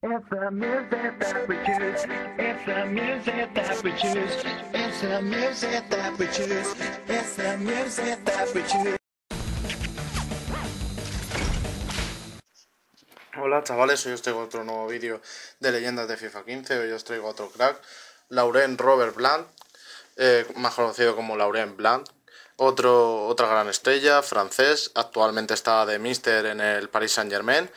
Hola chavales, hoy os traigo otro nuevo vídeo de leyendas de FIFA 15. Hoy os traigo otro crack, Laurent Robert Blanc eh, más conocido como Laurent Blanc otra gran estrella, francés, actualmente está de Mister en el Paris Saint Germain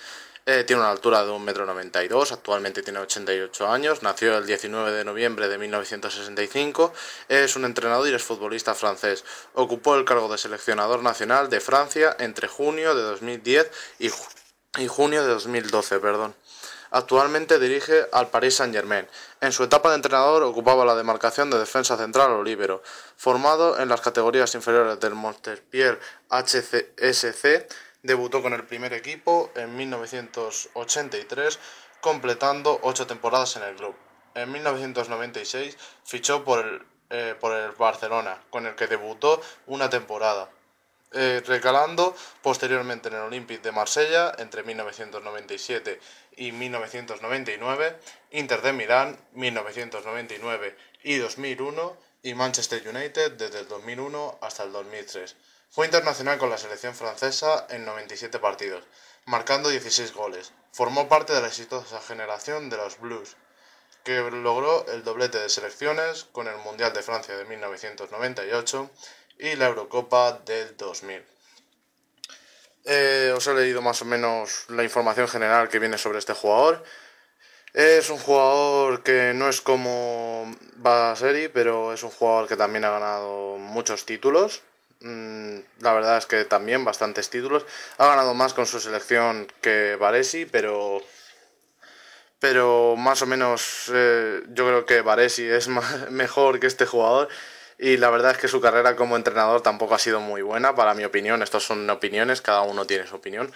eh, tiene una altura de 1,92 m, actualmente tiene 88 años, nació el 19 de noviembre de 1965, es un entrenador y es futbolista francés. Ocupó el cargo de seleccionador nacional de Francia entre junio de 2010 y, junio de 2012. Perdón. Actualmente dirige al Paris Saint-Germain. En su etapa de entrenador ocupaba la demarcación de defensa central o líbero. Formado en las categorías inferiores del Montpellier HCSC, Debutó con el primer equipo en 1983, completando ocho temporadas en el club. En 1996 fichó eh, por el, Barcelona, con el que debutó una temporada, eh, recalando posteriormente en el Olympique de Marsella entre 1997 y 1999, Inter de Milán 1999 y 2001 y Manchester United desde el 2001 hasta el 2003. Fue internacional con la selección francesa en 97 partidos, marcando 16 goles. Formó parte de la exitosa generación de los Blues, que logró el doblete de selecciones con el Mundial de Francia de 1998 y la Eurocopa del 2000. Eh, os he leído más o menos la información general que viene sobre este jugador. Es un jugador que no es como Serie, pero es un jugador que también ha ganado muchos títulos. Mm, la verdad es que también bastantes títulos. Ha ganado más con su selección que Varesi, pero. Pero más o menos eh, yo creo que Varesi es mejor que este jugador. Y la verdad es que su carrera como entrenador tampoco ha sido muy buena, para mi opinión. Estas son opiniones, cada uno tiene su opinión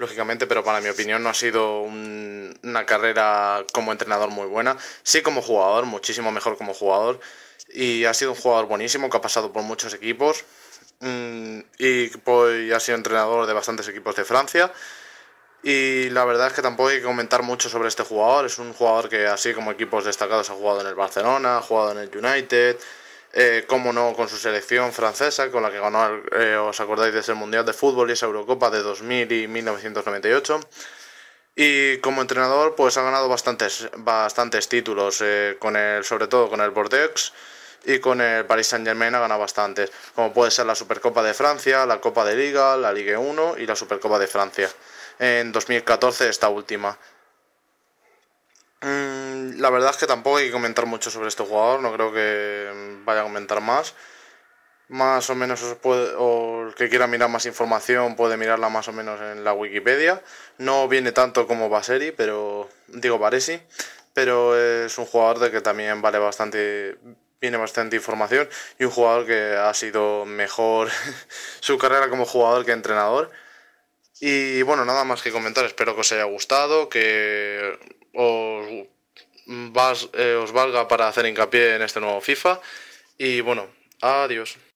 lógicamente, pero para mi opinión no ha sido una carrera como entrenador muy buena. Sí como jugador, muchísimo mejor como jugador. Y ha sido un jugador buenísimo que ha pasado por muchos equipos. Mm, y pues, ha sido entrenador de bastantes equipos de Francia. Y la verdad es que tampoco hay que comentar mucho sobre este jugador. Es un jugador que, así como equipos destacados, ha jugado en el Barcelona, ha jugado en el United, eh, como no, con su selección francesa, con la que ganó, eh, os acordáis, desde el Mundial de Fútbol y esa Eurocopa de 2000 y 1998. Y como entrenador, pues ha ganado bastantes, bastantes títulos, eh, con el, sobre todo con el Bordeaux y con el Paris Saint-Germain ha ganado bastantes, como puede ser la Supercopa de Francia, la Copa de Liga, la Ligue 1 y la Supercopa de Francia. En 2014 esta última la verdad es que tampoco hay que comentar mucho sobre este jugador, no creo que mm, vaya a comentar más. Más o menos puede, el que quiera mirar más información puede mirarla más o menos en la Wikipedia. No viene tanto como Baseri, pero digo Varesi, pero es un jugador de que también vale bastante viene bastante información y un jugador que ha sido mejor su carrera como jugador que entrenador. Y bueno, nada más que comentar, espero que os haya gustado, que os eh, os valga para hacer hincapié en este nuevo FIFA. Y bueno, adiós.